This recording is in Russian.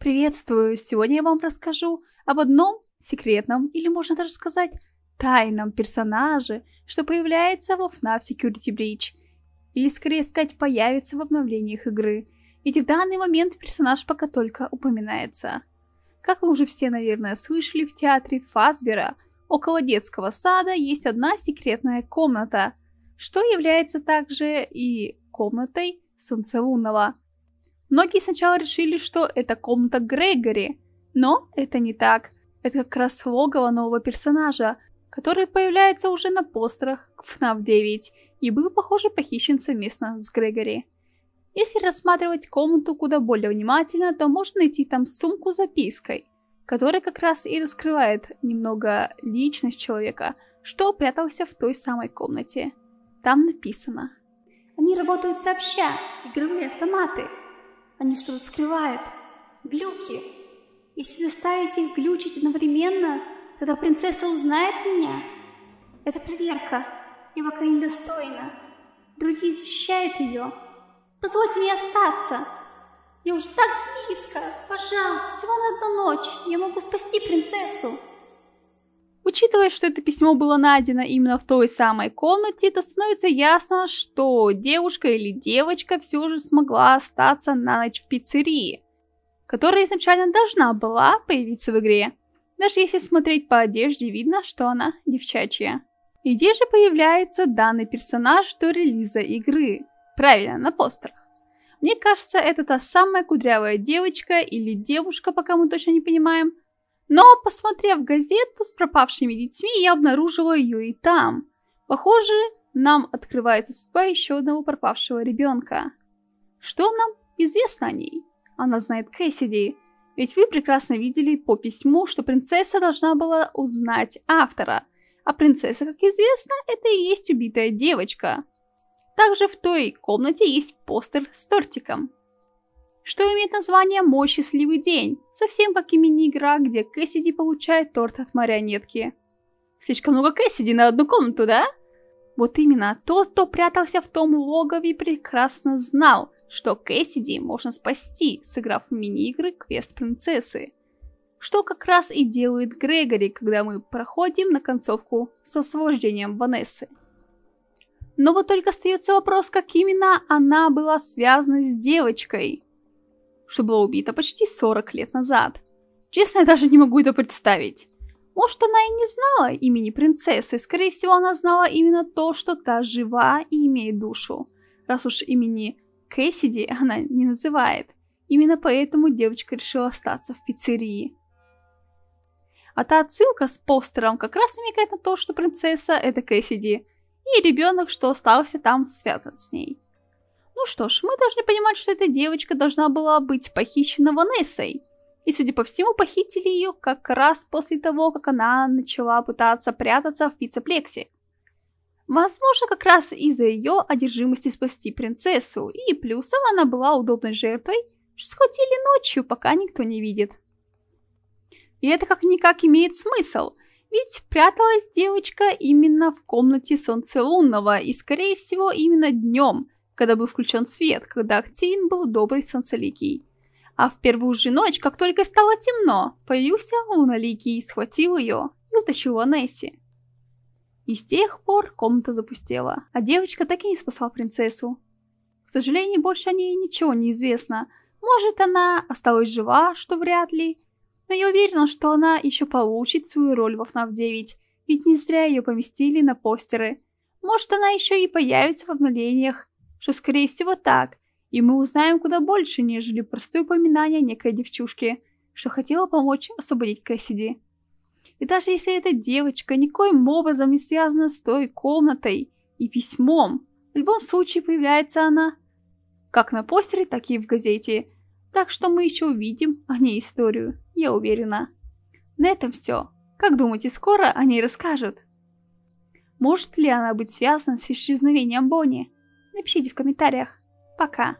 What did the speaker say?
Приветствую! Сегодня я вам расскажу об одном секретном или, можно даже сказать, тайном персонаже, что появляется во FNAF Security Breach. Или, скорее сказать, появится в обновлениях игры. Ведь в данный момент персонаж пока только упоминается. Как вы уже все, наверное, слышали, в театре Фасбера около детского сада есть одна секретная комната, что является также и комнатой Солнцелунного – Многие сначала решили, что это комната Грегори, но это не так. Это как раз логово нового персонажа, который появляется уже на постерах к FNAF 9 и был, похоже, похищен совместно с Грегори. Если рассматривать комнату куда более внимательно, то можно найти там сумку с запиской, которая как раз и раскрывает немного личность человека, что прятался в той самой комнате. Там написано. Они работают сообща, игровые автоматы, они что-то скрывают. Глюки. Если заставить их глючить одновременно, тогда принцесса узнает меня. Это проверка. Я пока не Другие защищают ее. Позвольте мне остаться. Я уже так близко. Пожалуйста, всего на одну ночь. Я могу спасти принцессу. Учитывая, что это письмо было найдено именно в той самой комнате, то становится ясно, что девушка или девочка все же смогла остаться на ночь в пиццерии, которая изначально должна была появиться в игре. Даже если смотреть по одежде, видно, что она девчачья. И где же появляется данный персонаж до релиза игры? Правильно, на постерах. Мне кажется, это та самая кудрявая девочка или девушка, пока мы точно не понимаем – но, посмотрев газету с пропавшими детьми, я обнаружила ее и там. Похоже, нам открывается судьба еще одного пропавшего ребенка. Что нам известно о ней? Она знает Кэссиди. Ведь вы прекрасно видели по письму, что принцесса должна была узнать автора. А принцесса, как известно, это и есть убитая девочка. Также в той комнате есть постер с тортиком что имеет название «Мой счастливый день», совсем как и игра где Кэссиди получает торт от марионетки. Слишком много Кэссиди на одну комнату, да? Вот именно, тот, кто прятался в том логове, прекрасно знал, что Кэссиди можно спасти, сыграв в мини-игры квест принцессы. Что как раз и делает Грегори, когда мы проходим на концовку с освобождением Ванессы. Но вот только остается вопрос, как именно она была связана с девочкой – что была убита почти 40 лет назад. Честно, я даже не могу это представить. Может, она и не знала имени принцессы, скорее всего, она знала именно то, что та жива и имеет душу. Раз уж имени Кэссиди она не называет. Именно поэтому девочка решила остаться в пиццерии. А та отсылка с постером как раз намекает на то, что принцесса — это Кэссиди, и ребенок, что остался там, связан с ней. Ну что ж, мы должны понимать, что эта девочка должна была быть похищена Ванессой. И, судя по всему, похитили ее как раз после того, как она начала пытаться прятаться в пиццеплексе. Возможно, как раз из-за ее одержимости спасти принцессу, и плюсом она была удобной жертвой, что схватили ночью, пока никто не видит. И это как-никак имеет смысл, ведь пряталась девочка именно в комнате солнцелунного, и, скорее всего, именно днем – когда был включен свет, когда активен был добрый солнцеликий. А в первую же ночь, как только стало темно, появился луналикий и схватил ее и утащил Ванесси. И с тех пор комната запустела, а девочка так и не спасла принцессу. К сожалению, больше о ней ничего не известно. Может, она осталась жива, что вряд ли. Но я уверена, что она еще получит свою роль во FNAF 9, ведь не зря ее поместили на постеры. Может, она еще и появится в обновлениях, что, скорее всего, так, и мы узнаем куда больше, нежели простое упоминание некой девчушки, что хотела помочь освободить Кэссиди. И даже если эта девочка никоим образом не связана с той комнатой и письмом, в любом случае появляется она как на постере, так и в газете. Так что мы еще увидим о ней историю, я уверена. На этом все. Как думаете, скоро о ней расскажут? Может ли она быть связана с исчезновением Бонни? Напишите в комментариях. Пока!